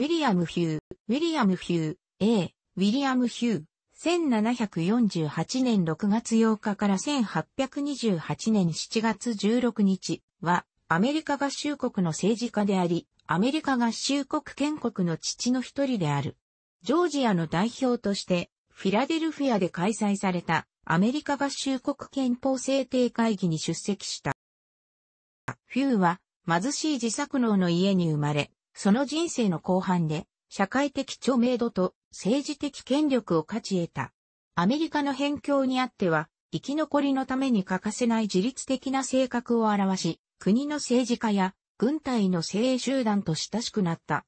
ウィリアム・ヒュー、ウィリアム・ヒュー、A、ウィリアム・ヒュー、1748年6月8日から1828年7月16日は、アメリカ合衆国の政治家であり、アメリカ合衆国建国の父の一人である。ジョージアの代表として、フィラデルフィアで開催されたアメリカ合衆国憲法制定会議に出席した。フューは貧しい自作農の家に生まれ、その人生の後半で、社会的著名度と政治的権力を勝ち得た。アメリカの辺境にあっては、生き残りのために欠かせない自律的な性格を表し、国の政治家や軍隊の精鋭集団と親しくなった。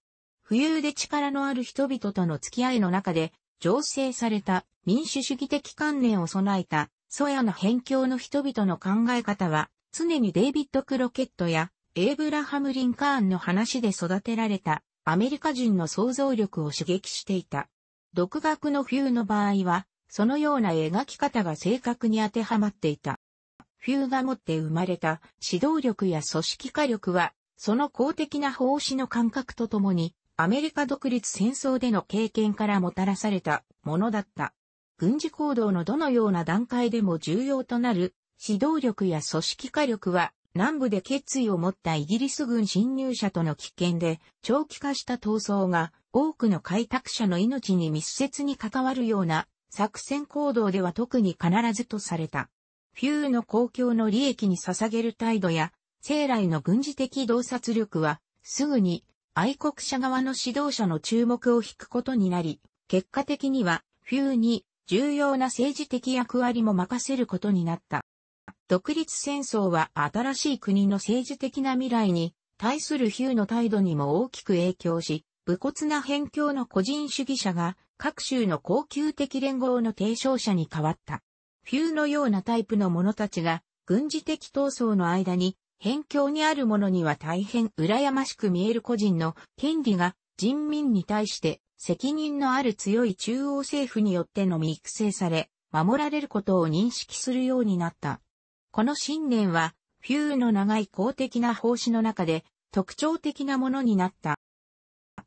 富裕で力のある人々との付き合いの中で、醸成された民主主義的観念を備えた、ソヤの辺境の人々の考え方は、常にデイビッド・クロケットやエイブラハム・リンカーンの話で育てられたアメリカ人の想像力を刺激していた。独学のフューの場合は、そのような描き方が正確に当てはまっていた。フューが持って生まれた指導力や組織化力は、その公的な奉仕の感覚とともに、アメリカ独立戦争での経験からもたらされたものだった。軍事行動のどのような段階でも重要となる指導力や組織化力は南部で決意を持ったイギリス軍侵入者との危険で、長期化した闘争が多くの開拓者の命に密接に関わるような作戦行動では特に必ずとされた。フューの公共の利益に捧げる態度や、生来の軍事的洞察力は、すぐに愛国者側の指導者の注目を引くことになり、結果的には、フューに重要な政治的役割も任せることになった。独立戦争は新しい国の政治的な未来に対するヒューの態度にも大きく影響し、武骨な辺境の個人主義者が各州の恒久的連合の提唱者に変わった。ヒューのようなタイプの者たちが軍事的闘争の間に辺境にある者には大変羨ましく見える個人の権利が人民に対して責任のある強い中央政府によってのみ育成され、守られることを認識するようになった。この信念は、フューの長い公的な奉仕の中で特徴的なものになった。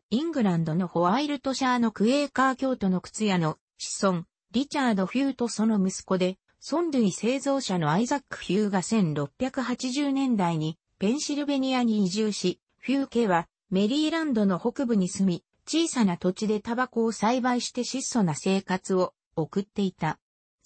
イングランドのホワイルトシャーのクエーカー教徒の靴屋の子孫、リチャード・フューとその息子で、ソンドゥイ製造者のアイザック・フューが1680年代にペンシルベニアに移住し、フュー家はメリーランドの北部に住み、小さな土地でタバコを栽培して質素な生活を送っていた。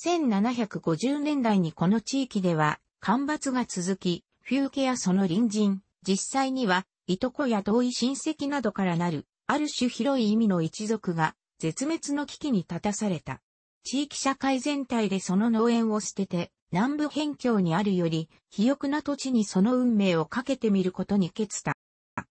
1750年代にこの地域では干ばつが続き、フューケやその隣人、実際には、いとこや遠い親戚などからなる、ある種広い意味の一族が、絶滅の危機に立たされた。地域社会全体でその農園を捨てて、南部辺境にあるより、肥沃な土地にその運命をかけてみることに決した。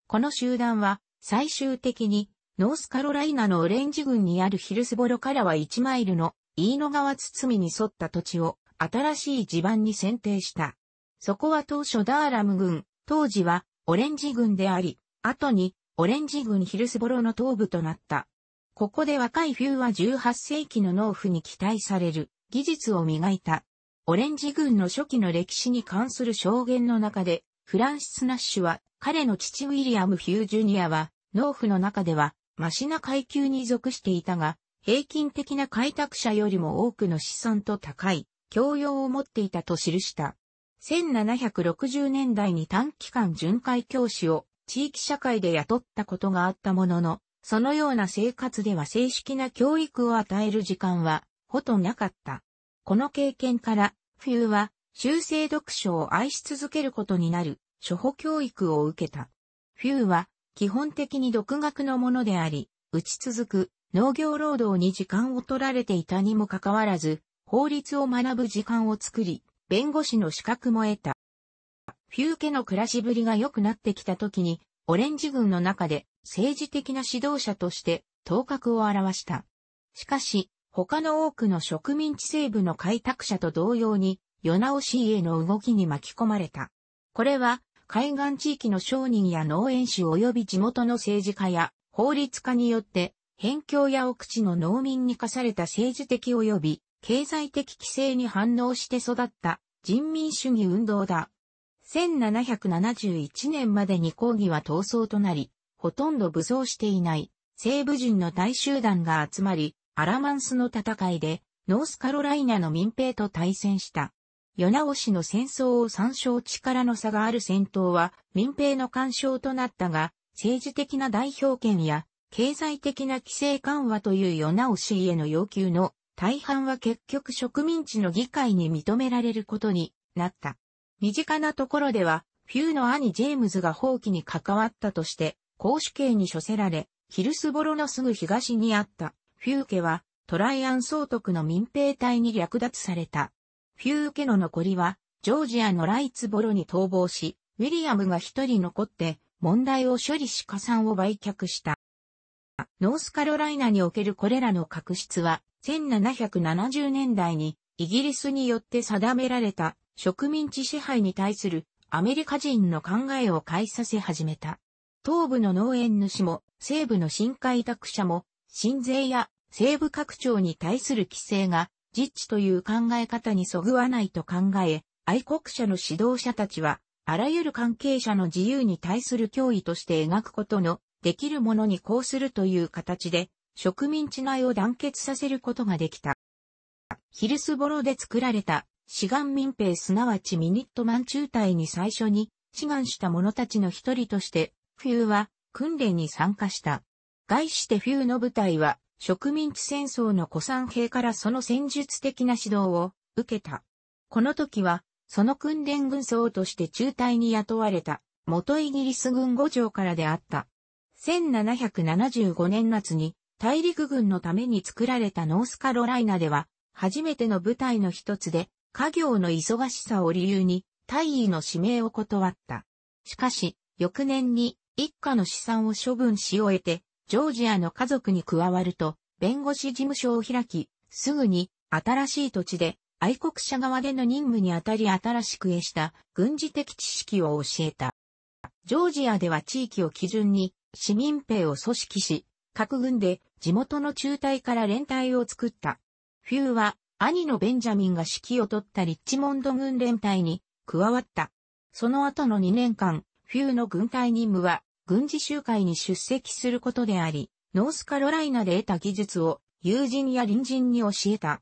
この集団は、最終的に、ノースカロライナのオレンジ郡にあるヒルスボロからは1マイルの飯野川堤に沿った土地を新しい地盤に選定した。そこは当初ダーラム軍、当時はオレンジ軍であり、後にオレンジ軍ヒルスボロの東部となった。ここで若いフューは18世紀の農夫に期待される技術を磨いた。オレンジ軍の初期の歴史に関する証言の中で、フランシス・ナッシュは彼の父ウィリアム・フュー・ジュニアは農夫の中ではマシな階級に属していたが、平均的な開拓者よりも多くの子孫と高い教養を持っていたと記した。1760年代に短期間巡回教師を地域社会で雇ったことがあったものの、そのような生活では正式な教育を与える時間はほとなかった。この経験から、冬は修正読書を愛し続けることになる初歩教育を受けた。冬は基本的に独学のものであり、打ち続く農業労働に時間を取られていたにもかかわらず、法律を学ぶ時間を作り、弁護士の資格も得た。フューケの暮らしぶりが良くなってきた時に、オレンジ軍の中で政治的な指導者として頭角を現した。しかし、他の多くの植民地西部の開拓者と同様に、世直しへの動きに巻き込まれた。これは、海岸地域の商人や農園主及び地元の政治家や法律家によって辺境や奥地の農民に課された政治的及び経済的規制に反応して育った人民主義運動だ。1771年までに抗議は闘争となり、ほとんど武装していない西部人の大集団が集まり、アラマンスの戦いでノースカロライナの民兵と対戦した。与那尾の戦争を参照力の差がある戦闘は民兵の干渉となったが、政治的な代表権や経済的な規制緩和という世直しへの要求の大半は結局植民地の議会に認められることになった。身近なところでは、フューの兄ジェームズが放棄に関わったとして、公主刑に処せられ、ヒルスボロのすぐ東にあったフュー家はトライアン総督の民兵隊に略奪された。フュー家の残りはジョージアのライツボロに逃亡し、ウィリアムが一人残って問題を処理し加算を売却した。ノースカロライナにおけるこれらの確執は、1770年代にイギリスによって定められた植民地支配に対するアメリカ人の考えを変えさせ始めた。東部の農園主も西部の新開拓者も、新税や西部拡張に対する規制が実地という考え方にそぐわないと考え、愛国者の指導者たちは、あらゆる関係者の自由に対する脅威として描くことのできるものにこうするという形で、植民地内を団結させることができた。ヒルスボロで作られた、志願民兵すなわちミニットマン中隊に最初に志願した者たちの一人として、フューは訓練に参加した。外してフューの部隊は植民地戦争の古参兵からその戦術的な指導を受けた。この時は、その訓練軍曹として中隊に雇われた、元イギリス軍五条からであった。1775年夏に大陸軍のために作られたノースカロライナでは、初めての部隊の一つで、家業の忙しさを理由に、大尉の指名を断った。しかし、翌年に一家の資産を処分し終えて、ジョージアの家族に加わると、弁護士事務所を開き、すぐに新しい土地で愛国者側での任務にあたり新しく得した軍事的知識を教えた。ジョージアでは地域を基準に市民兵を組織し、各軍で地元の中隊から連隊を作った。フューは兄のベンジャミンが指揮を取ったリッチモンド軍連隊に加わった。その後の2年間、フューの軍隊任務は軍事集会に出席することであり、ノースカロライナで得た技術を友人や隣人に教えた。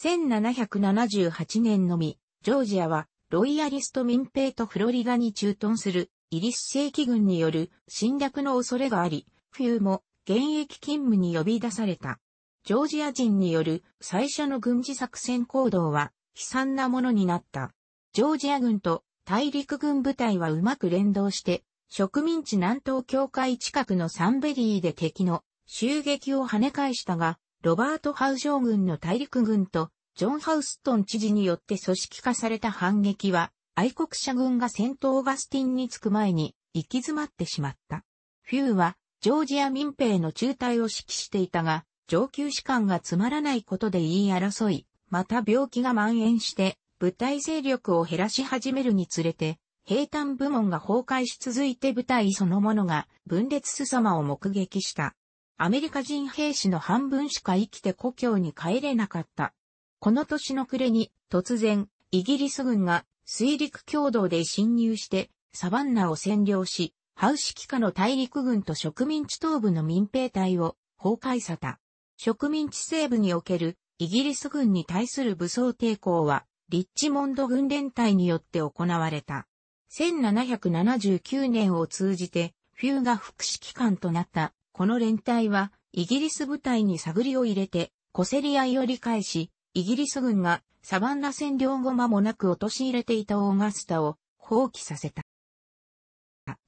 1778年のみ、ジョージアはロイヤリスト民兵とフロリダに駐屯するイリス正規軍による侵略の恐れがあり、冬も現役勤務に呼び出された。ジョージア人による最初の軍事作戦行動は悲惨なものになった。ジョージア軍と大陸軍部隊はうまく連動して、植民地南東境界近くのサンベリーで敵の襲撃を跳ね返したが、ロバート・ハウ将軍の大陸軍とジョン・ハウストン知事によって組織化された反撃は愛国者軍が戦闘ガスティンに着く前に行き詰まってしまった。フューはジョージア民兵の中隊を指揮していたが、上級士官がつまらないことで言い争い、また病気が蔓延して部隊勢力を減らし始めるにつれて、兵站部門が崩壊し続いて部隊そのものが分裂すさまを目撃した。アメリカ人兵士の半分しか生きて故郷に帰れなかった。この年の暮れに突然、イギリス軍が水陸共同で侵入して、サバンナを占領し、ハウシキ下の大陸軍と植民地東部の民兵隊を崩壊さた。植民地西部におけるイギリス軍に対する武装抵抗は、リッチモンド軍連隊によって行われた。1779年を通じて、フューが副指揮官となった、この連隊は、イギリス部隊に探りを入れて、小競り合いを理解し、イギリス軍がサバンナ占領後間もなく陥れていたオーガスタを放棄させた。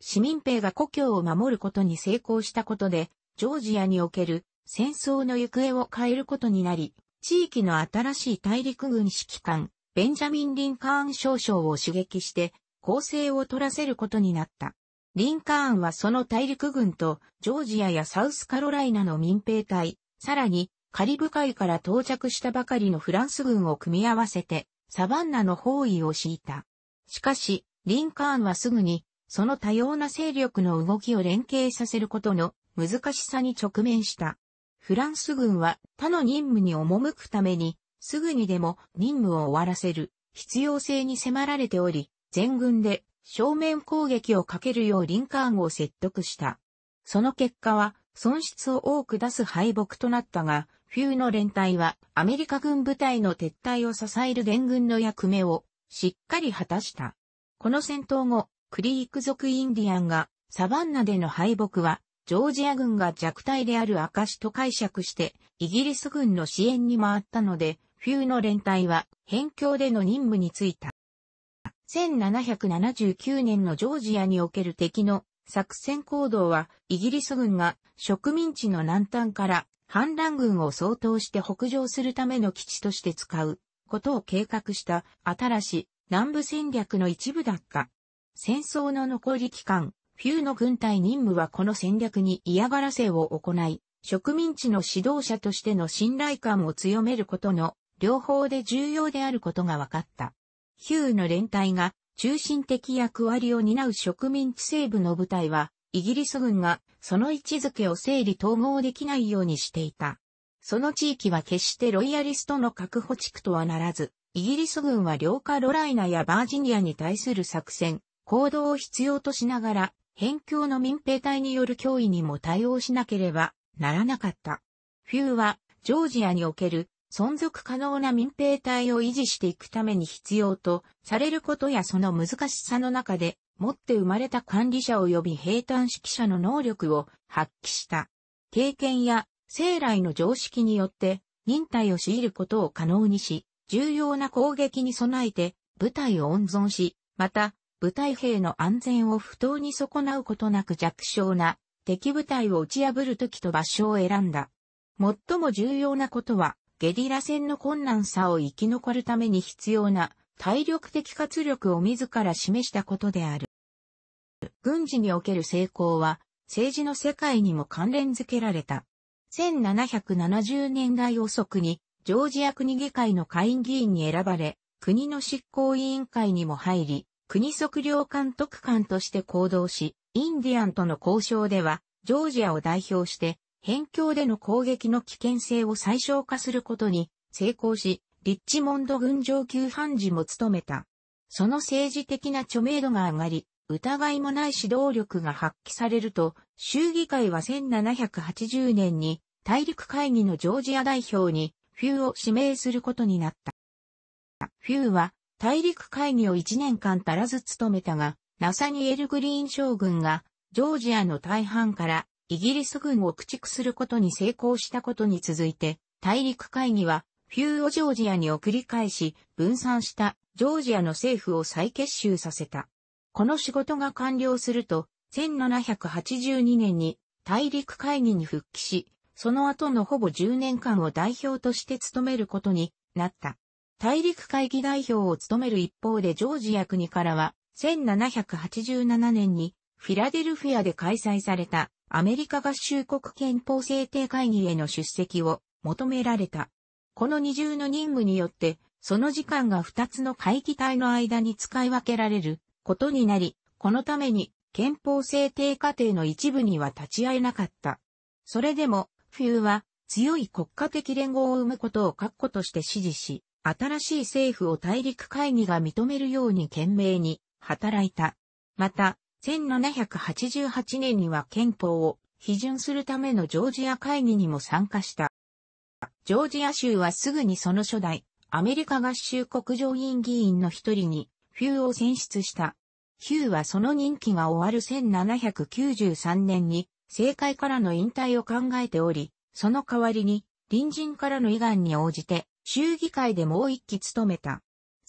市民兵が故郷を守ることに成功したことで、ジョージアにおける戦争の行方を変えることになり、地域の新しい大陸軍指揮官、ベンジャミン・リンカーン少将を刺激して、攻勢を取らせることになった。リンカーンはその大陸軍と、ジョージアやサウスカロライナの民兵隊、さらに、カリブ海から到着したばかりのフランス軍を組み合わせて、サバンナの包囲を敷いた。しかし、リンカーンはすぐに、その多様な勢力の動きを連携させることの難しさに直面した。フランス軍は他の任務に赴くために、すぐにでも任務を終わらせる必要性に迫られており、全軍で正面攻撃をかけるようリンカーンを説得した。その結果は損失を多く出す敗北となったが、フューの連隊はアメリカ軍部隊の撤退を支える援軍の役目をしっかり果たした。この戦闘後、クリーク族インディアンがサバンナでの敗北はジョージア軍が弱体である証と解釈してイギリス軍の支援に回ったので、フューの連隊は辺境での任務に就いた。1779年のジョージアにおける敵の作戦行動はイギリス軍が植民地の南端から反乱軍を相当して北上するための基地として使うことを計画した新しい南部戦略の一部だった。戦争の残り期間、フューの軍隊任務はこの戦略に嫌がらせを行い、植民地の指導者としての信頼感を強めることの両方で重要であることが分かった。ヒューの連隊が中心的役割を担う植民地西部の部隊はイギリス軍がその位置づけを整理統合できないようにしていた。その地域は決してロイヤリストの確保地区とはならず、イギリス軍は両カロライナやバージニアに対する作戦、行動を必要としながら、辺境の民兵隊による脅威にも対応しなければならなかった。フューは、ジョージアにおける存続可能な民兵隊を維持していくために必要とされることやその難しさの中で、持って生まれた管理者及び兵隊指揮者の能力を発揮した。経験や生来の常識によって忍耐を強いることを可能にし、重要な攻撃に備えて部隊を温存し、また部隊兵の安全を不当に損なうことなく弱小な敵部隊を打ち破る時と場所を選んだ。最も重要なことはゲリラ戦の困難さを生き残るために必要な体力的活力を自ら示したことである。軍事における成功は政治の世界にも関連づけられた。1770年代遅くにジョージア国議会の下院議員に選ばれ、国の執行委員会にも入り、国測量監督官として行動し、インディアンとの交渉では、ジョージアを代表して、辺境での攻撃の危険性を最小化することに成功し、リッチモンド軍上級判事も務めた。その政治的な著名度が上がり、疑いもない指導力が発揮されると、衆議会は1780年に大陸会議のジョージア代表にフューを指名することになった。フューは大陸会議を1年間足らず務めたが、ナサニエル・グリーン将軍がジョージアの大半からイギリス軍を駆逐することに成功したことに続いて、大陸会議は、フューをジョージアに送り返し、分散したジョージアの政府を再結集させた。この仕事が完了すると、1782年に大陸会議に復帰し、その後のほぼ10年間を代表として務めることになった。大陸会議代表を務める一方でジョージア国からは、1787年にフィラデルフィアで開催されたアメリカ合衆国憲法制定会議への出席を求められた。この二重の任務によって、その時間が二つの会議体の間に使い分けられることになり、このために憲法制定過程の一部には立ち会えなかった。それでも、冬は強い国家的連合を生むことを確固として支持し、新しい政府を大陸会議が認めるように懸命に働いた。また、1788年には憲法を批准するためのジョージア会議にも参加した。ジョージア州はすぐにその初代、アメリカ合衆国上院議員の一人に、ヒューを選出した。ヒューはその任期が終わる1793年に、政界からの引退を考えており、その代わりに、隣人からの遺願に応じて、州議会でもう一期務めた。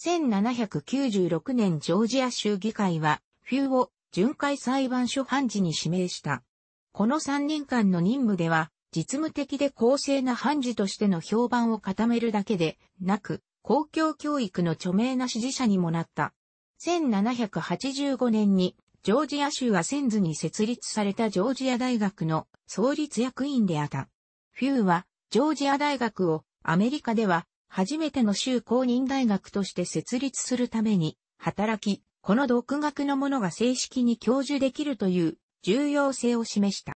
1796年ジョージア州議会は、フューを巡回裁判所判事に指名した。この3年間の任務では、実務的で公正な判事としての評判を固めるだけでなく、公共教育の著名な支持者にもなった。1785年に、ジョージア州アセンズに設立されたジョージア大学の創立役員であった。フューは、ジョージア大学をアメリカでは初めての州公認大学として設立するために働き、この独学のものが正式に教授できるという重要性を示した。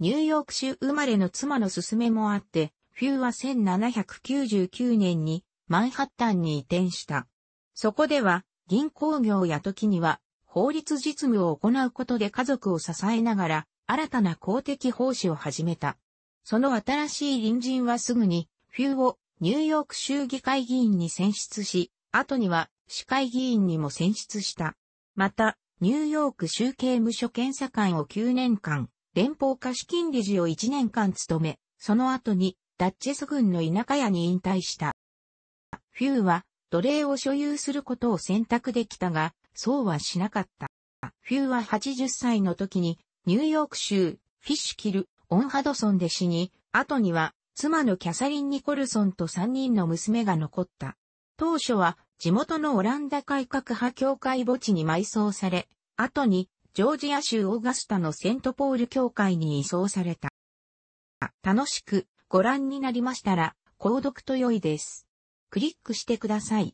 ニューヨーク州生まれの妻の勧めもあって、フューは1799年にマンハッタンに移転した。そこでは銀行業や時には法律実務を行うことで家族を支えながら新たな公的奉仕を始めた。その新しい隣人はすぐにフューをニューヨーク州議会議員に選出し、後には市会議員にも選出した。また、ニューヨーク州刑務所検査官を9年間、連邦貸金理事を1年間務め、その後にダッチェス軍の田舎屋に引退した。フューは奴隷を所有することを選択できたが、そうはしなかった。フューは80歳の時にニューヨーク州フィッシュキル、オンハドソンで死に、後には妻のキャサリン・ニコルソンと3人の娘が残った。当初は地元のオランダ改革派教会墓地に埋葬され、後にジョージア州オーガスタのセントポール教会に移送された。楽しくご覧になりましたら、購読と良いです。クリックしてください。